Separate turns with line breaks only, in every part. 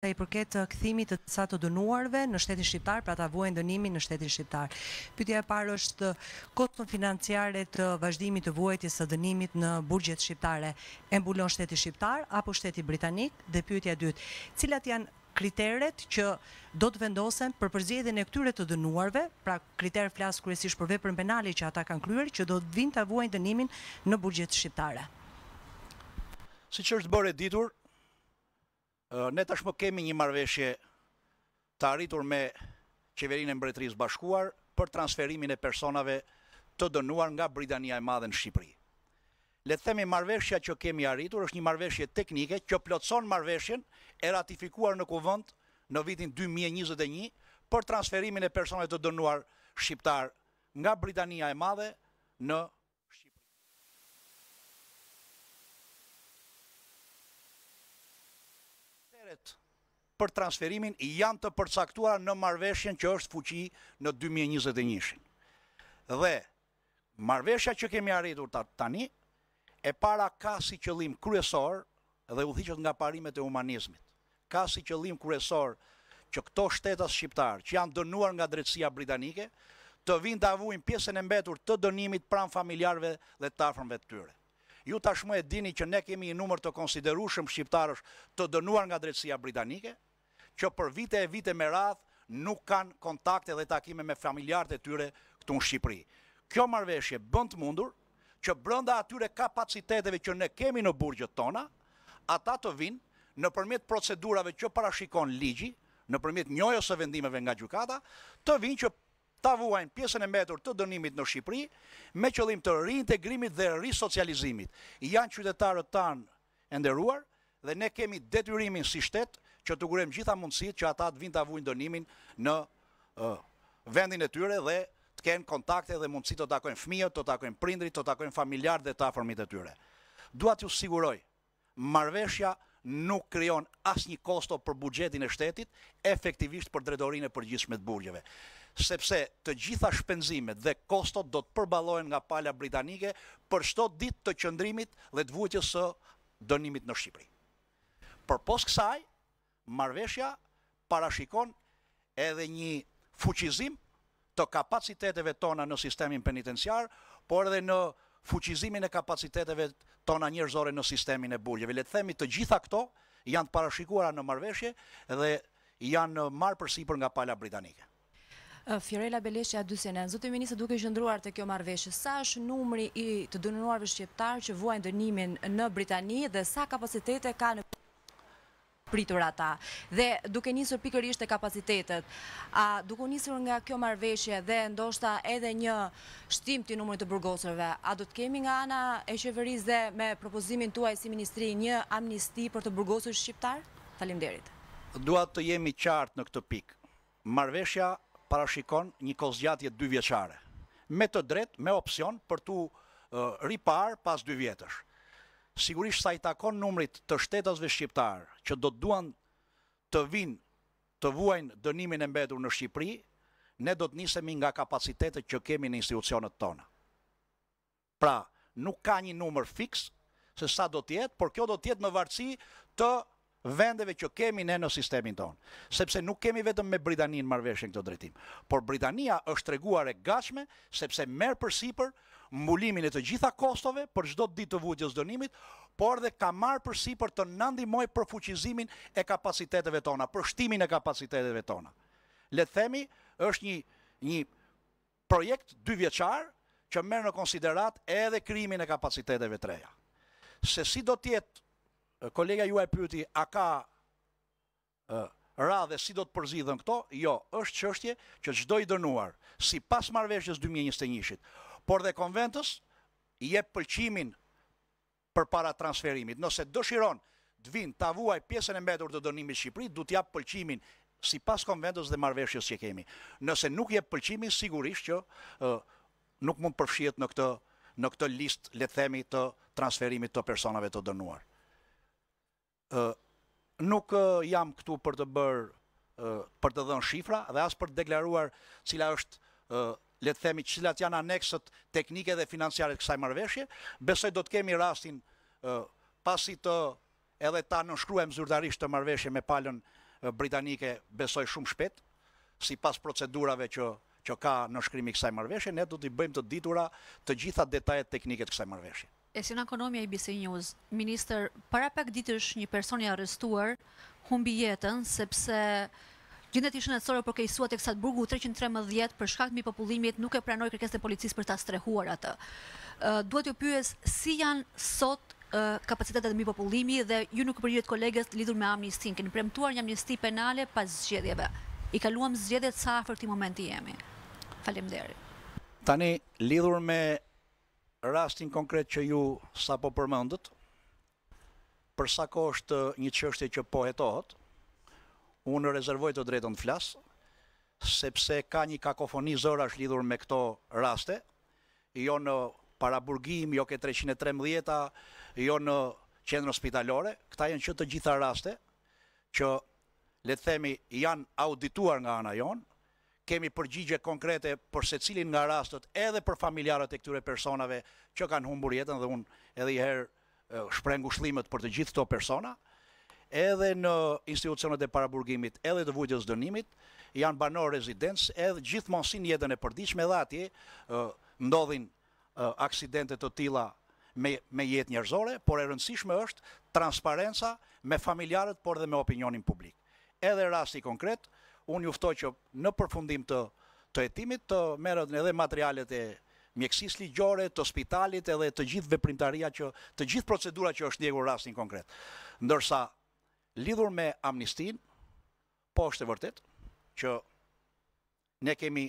dhe i përket të uh, këthimit të sa të dënuarve në shtetin shqiptar, pra të avuajnë dënimin në shtetin shqiptar. Pytja e parë është uh, kostën financiare të vazhdimit të vuajtjes të dënimit në burgjet shqiptare. E mbulon shtetin shqiptar apo shtetin britanik? Dhe pytja dytë, cilat janë kriteret që do të vendosen për përzjedhin e këtyre të dënuarve, pra kriteret flasë kërësish për vepër në penali që ata kanë kryer, që do të vind të avuajnë dënimin në burgjet shqiptare. Si që është bërë e ditur, ne tashmë kemi një marveshje të arritur me qeverin e mbretërisë bashkuar për transferimin e personave të dënuar nga Britania e Madhe në Shqipëri. Le të themi marveshja që kemi arritur është një marveshje teknike që plotëson marveshjen e ratifikuar në kuvënd në vitin 2021 për transferimin e personave të dënuar shqiptar nga Britania e Madhe në Shqipëri për transferimin janë të përcaktuara në marveshjen që është fuqi në 2021. Dhe marveshja që kemi arritur tani, e para ka si qëllim kryesor dhe u thiqet nga parimet e humanizmit. Ka si qëllim kryesor që këto shtetas shqiptarë që janë dënuar nga drejtësia britanike, të vinë të pjesën e mbetur të dënimit pram familjarve dhe tafërmve të tyre ju tashmë e dini që ne kemi një numër të konsiderushëm shqiptarësh të dënuar nga drejtësia britanike, që për vite e vite me radhë nuk kanë kontakte dhe takime me familjarët e tyre këtu në Shqipëri. Kjo marveshje bënd të mundur që brënda atyre kapaciteteve që ne kemi në burgjët tona, ata të vinë në përmjet procedurave që parashikon ligji, në përmjet njojës e vendimeve nga gjukata, të vinë që ta vuajnë pjesën e mbetur të dënimit në Shqipëri me qëllim të riintegrimit dhe risocializimit. Janë qytetarët tanë e nderuar dhe ne kemi detyrimin si shtet që të gurem gjitha mundësitë që ata të vinë ta vuajnë dënimin në vendin e tyre dhe të kenë kontakte dhe mundësit të takojnë fëmijët, të takojnë prindrit, të takojnë familjarët dhe të afërmit e tyre. Dua t'ju siguroj, marveshja nuk krijon asnjë kosto për buxhetin e shtetit, efektivisht për drejtorinë e përgjithshme të burgjeve sepse të gjitha shpenzimet dhe kostot do të përbalojnë nga pala britanike për shto dit të qëndrimit dhe të vujtjës së dënimit në Shqipëri. Për pos kësaj, marveshja parashikon edhe një fuqizim të kapaciteteve tona në sistemin penitenciar, por edhe në fuqizimin e kapaciteteve tona njërzore në sistemin e buljeve. Letë themi të gjitha këto janë parashikuara në marveshje dhe janë marë përsi për nga pala britanike. Eh, Fjorella Beleshe Adusenen, zote ministë duke shëndruar të kjo marveshë, sa është numri i të dënënuarve shqiptarë që vuajnë dënimin në Britani dhe sa kapacitete ka në pritur ata? Dhe duke njësër pikërisht e kapacitetet, a duke njësër nga kjo marveshë dhe ndoshta edhe një shtim të numërit të burgosërve, a do të kemi nga ana e qeveriz dhe me propozimin tuaj si ministri një amnisti për të burgosër shqiptarë? Falim derit. Dua të jemi qartë në këtë pikë. Marveshja parashikon një kozgjatje dy vjeqare, me të drejt, me opcion për tu ripar pas dy vjetësh. Sigurisht sa i takon numrit të shtetasve shqiptarë që do të duan të vinë të vuajnë dënimin e mbetur në Shqipëri, ne do të nisemi nga kapacitetet që kemi në institucionet tona. Pra, nuk ka një numër fix se sa do tjetë, por kjo do tjetë në vartësi të vendeve që kemi ne në sistemin tonë, sepse nuk kemi vetëm me Britaninë marveshën këto drejtim, por Britania është reguar e gashme, sepse merë për sipër mbulimin e të gjitha kostove për gjdo ditë të vujtjës dënimit, por dhe ka marë për të nëndimoj për fuqizimin e kapaciteteve tona, për shtimin e kapaciteteve tona. Letë themi, është një, një projekt dy vjeqarë që merë në konsiderat edhe krimin e kapaciteteve treja. Se si do tjetë kolega juaj pyeti a ka ra radhe si do të përzidhën këto? Jo, është çështje që çdo i dënuar sipas marrëveshjes 2021-shit, por dhe konventës i jep pëlqimin për para transferimit. Nëse dëshiron të vinë të avuaj pjesën e mbetur të dënimit Shqipëri, du t'ja pëlqimin si pas konventës dhe marveshjes që kemi. Nëse nuk je pëlqimin, sigurisht që nuk mund përfshjet në këtë, në këtë list, le themi, të transferimit të personave të dënuar nuk jam këtu për të bërë për të dhënë shifra dhe as për të deklaruar cila është le të themi cilat janë aneksët teknike dhe financiare të kësaj marrëveshje, besoj do të kemi rastin pasi të edhe ta nënshkruajmë zyrtarisht të marrëveshje me palën britanike, besoj shumë shpejt, sipas procedurave që që ka në shkrimi kësaj marrëveshje, ne do t'i bëjmë të ditura të gjitha detajet teknike të kësaj marrëveshje. E si në ekonomia i BC News, minister, para pak ditësh një personi arrestuar, humbi jetën, sepse gjendet ishën e cërë për kejsuat e kësat burgu 313 për shkakt mi popullimit nuk e pranoj kërkes të policisë për ta strehuar atë. Duhet ju pyes, si janë sot kapacitetet e mi popullimi dhe ju nuk përgjit kolegës lidhur me amnistin, këni premtuar një amnisti penale pas zgjedhjeve. I kaluam zgjedhjet sa afer ti momenti jemi. Falem deri. Tani, lidhur me rastin konkret që ju sa po përmëndët, përsa ko është një qështje që po hetohet, unë rezervoj të drejton të flasë, sepse ka një kakofoni zëra është lidhur me këto raste, jo në paraburgim, jo ke 313-a, jo në qendrë spitalore, këta janë që të gjitha raste, që le themi janë audituar nga ana jonë, kemi përgjigje konkrete për se cilin nga rastët edhe për familjarët e këture personave që kanë humbur jetën dhe unë edhe i herë shprengu shlimet për të gjithë të persona, edhe në institucionet e paraburgimit, edhe të vujtës dënimit, janë banor rezidencë, edhe gjithë monsin jetën e përdiqme dhe atje, ndodhin aksidentet të tila me, me jetë njërzore, por e rëndësishme është transparenca me familjarët, por dhe me opinionin publik. Edhe rasti konkretë, unë juftoj që në përfundim të të hetimit të merët edhe materialet e mjekësis ligjore, të spitalit edhe të gjithë veprimtaria që, të gjithë procedura që është njegur rastin konkret. Ndërsa, lidhur me amnistin, po është e vërtet, që ne kemi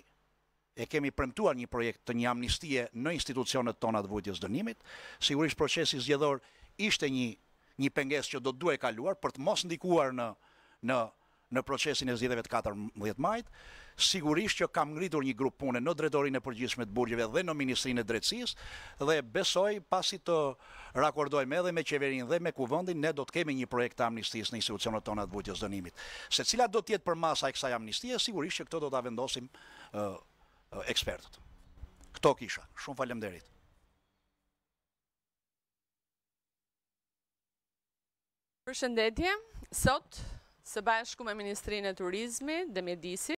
e kemi premtuar një projekt të një amnistie në institucionet tona të vujtjes dënimit, sigurisht procesi zgjedhor ishte një, një penges që do të duhe kaluar për të mos ndikuar në, në në procesin e zgjedhjeve të 14 majit, sigurisht që kam ngritur një grup pune në drejtorinë e përgjithshme të burgjeve dhe në ministrinë e drejtësisë dhe besoj pasi të rakordojmë edhe me qeverinë dhe me kuvendin ne do të kemi një projekt të amnistisë në institucionet tona të burgjes dënimit. Se cila do të jetë përmasa e kësaj amnistie, sigurisht që këto do ta vendosim uh, ekspertët. Kto kisha. Shumë faleminderit. Përshëndetje. Sot së bashku me Ministrinë e Turizmi dhe Medisi.